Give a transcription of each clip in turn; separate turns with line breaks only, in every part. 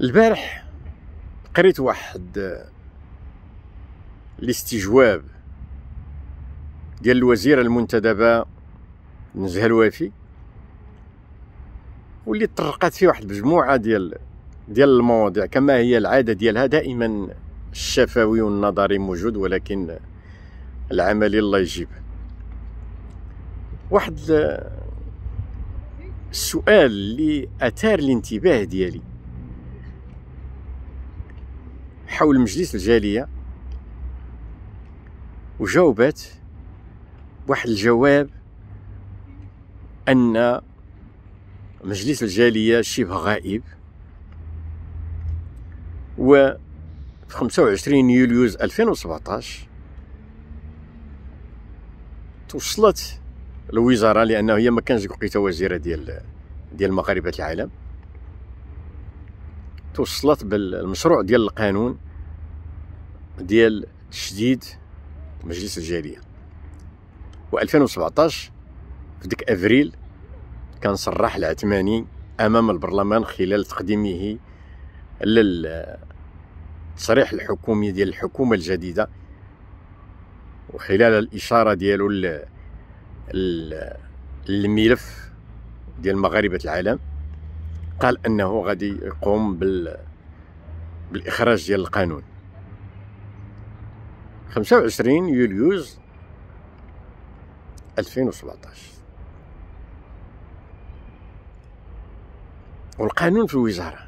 البارح قريت واحد الاستجواب ديال الوزيرة المنتدبة نزهة الوافي واللي طرقت فيه واحد مجموعه ديال ديال المواضيع كما هي العادة ديالها دائما الشفوي والنظري موجود ولكن العملي الله يجيب واحد السؤال اللي أثار الانتباه ديالي حول مجلس الجالية وجاوبت واحد الجواب أن مجلس الجالية شبه غائب و في 25 يوليوز 2017 توصلت الوزارة لأنه هي ما كانش وقيتها وزيرة ديال ديال مغاربة العالم توصلت بالمشروع ديال القانون ديال تشديد مجلس الجاليه و2017 في ديك افريل كان صرح العثماني امام البرلمان خلال تقديمه للتصريح الحكومي ديال الحكومه الجديده وخلال الاشاره ديالو للملف ديال مغاربه العالم قال انه غادي يقوم بال بالاخراج ديال القانون 25 يوليوز 2017 والقانون في الوزاره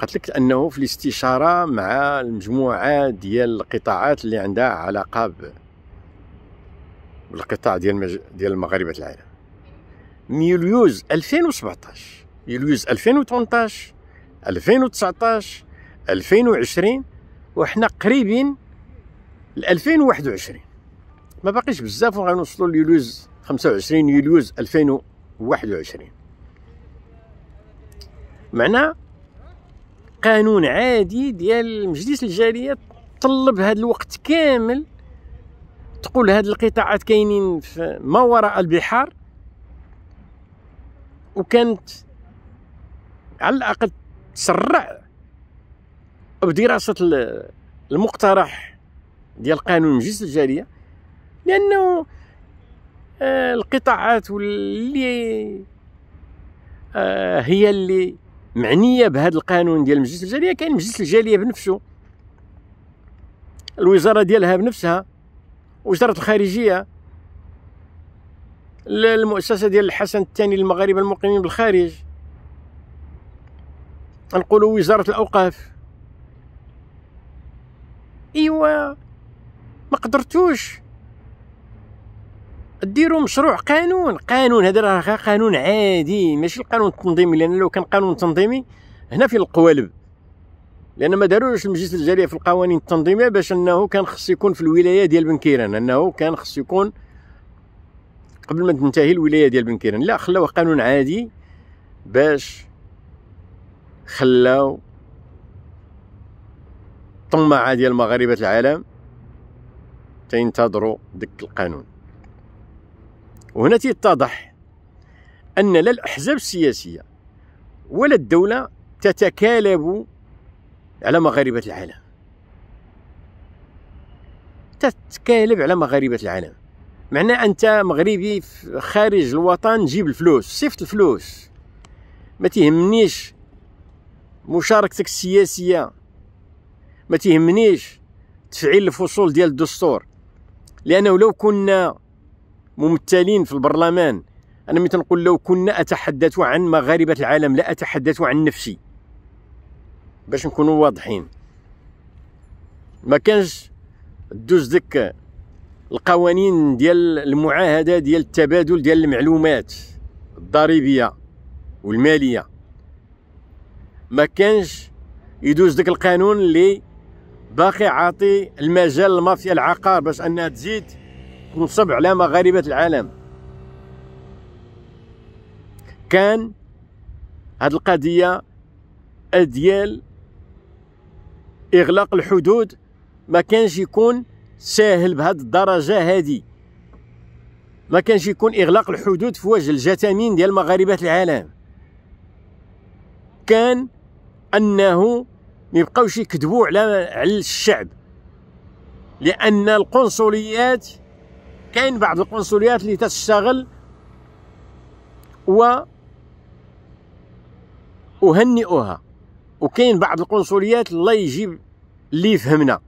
قالت لك انه في الاستشاره مع المجموعه ديال القطاعات اللي عندها علاقه بالقطاع ديال المج... ديال المغاربه العالم من يوليوز 2017 يوليوز 2018 2019 2020 وحنا قريبين ل 2021 ما باقيش بزاف وغنوصلوا ليوليوز 25 يوليوز 2021 معنا قانون عادي ديال مجلس الجاليه طلب هذا الوقت كامل تقول هاد القطاعات كاينين في ما وراء البحار وكانت على الاقل تسرع بدراسة المقترح ديال قانون مجلس الجاريه لانه آه، القطاعات اللي آه، هي اللي معنيه بهذا القانون ديال مجلس الجاليه كاين مجلس الجاليه بنفسه الوزاره ديالها بنفسها وزاره الخارجيه المؤسسه ديال الحسن الثاني للمغاربه المقيمين بالخارج نقولوا وزاره الاوقاف ايوا ما قدرتوش ديروا مشروع قانون قانون هذا راه قانون عادي ماشي القانون التنظيمي لان لو كان قانون تنظيمي هنا في القوالب لان ما داروش المجلس الجاليه في القوانين التنظيميه باش انه كان خص يكون في الولايه ديال بن كيران انه كان خص يكون قبل ما تنتهي الولايه ديال بن كيران لا خلاوه قانون عادي باش خلاو الطماعه ديال مغاربه العالم تينتظروا دك القانون وهنا تيتضح ان لا الاحزاب السياسيه ولا الدوله تتكالب على مغاربه العالم تتكالب على مغاربه العالم معنى انت مغربي خارج الوطن جيب الفلوس صيفط الفلوس ما تهمنيش مشاركتك السياسيه ما تيهمنيش تفعيل الفصول ديال الدستور لانه لو كنا ممثلين في البرلمان انا مثلا نقول لو كنا اتحدث عن مغاربه العالم لا اتحدث عن نفسي باش نكونوا واضحين ما كانش دوز ديك القوانين ديال المعاهده ديال التبادل ديال المعلومات الضريبيه والماليه ما كانش يدوز ديك القانون اللي باقي عاطي المجال للمافيا العقار باش انها تزيد تنصب على مغاربه العالم كان هاد القضيه ديال اغلاق الحدود ما كانش يكون ساهل بهاد الدرجه هادي ما كانش يكون اغلاق الحدود في وجه الجثامين ديال مغاربه العالم كان انه ما يبقاوش يكذبوا على على الشعب لان القنصليات كاين بعض القنصليات اللي تشتغل و اهنئها وكاين بعض القنصليات الله يجيب اللي يفهمنا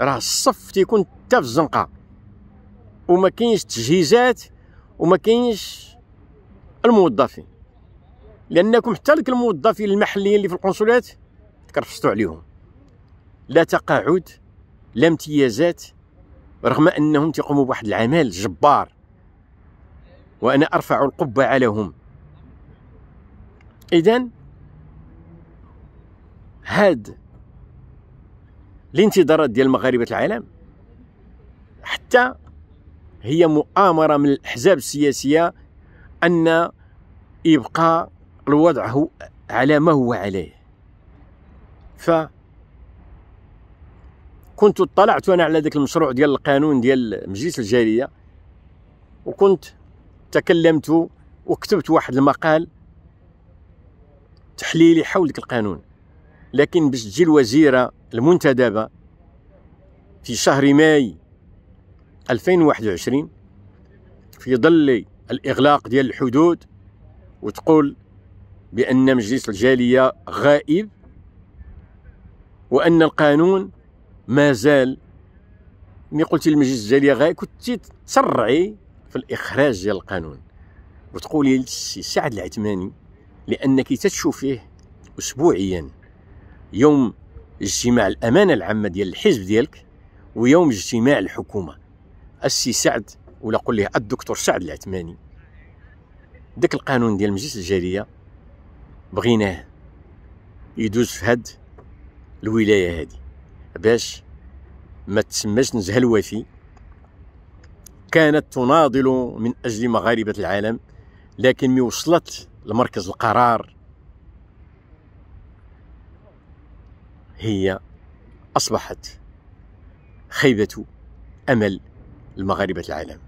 راه الصف تيكون حتى في الزنقه وما كاينش تجهيزات وما كاينش الموظفين لانكم حتى لك الموظفين المحليين اللي في القنصليات تكرفصتوا عليهم لا تقاعد لا امتيازات رغم انهم تقوموا بواحد العمل جبار وانا ارفع القبعه لهم اذا هاد الانتظارات ديال مغاربه العالم حتى هي مؤامره من الاحزاب السياسيه ان يبقى الوضع هو على ما هو عليه ف كنت اطلعت انا على ذاك المشروع ديال القانون ديال مجلس الجاليه وكنت تكلمت وكتبت واحد المقال تحليلي حول ذاك القانون لكن باش تجي الوزيره المنتدبه في شهر ماي 2021 في ظل الاغلاق ديال الحدود وتقول بان مجلس الجاليه غائب وأن القانون ما زال ملي قلتي للمجلس الجالية غاي كنتي تسرعي في الإخراج ديال القانون وتقولي للسي سعد العثماني لأنك تتشوفيه أسبوعيا يوم اجتماع الأمانة العامة ديال الحزب ديالك ويوم اجتماع الحكومة السي سعد ولا قول ليه الدكتور سعد العثماني داك القانون ديال المجلس الجالية بغيناه يدوز في هاد الولايه هذه باش ما تسماش نزهه الوفي كانت تناضل من اجل مغاربه العالم لكن مي وصلت لمركز القرار هي اصبحت خيبه امل لمغاربه العالم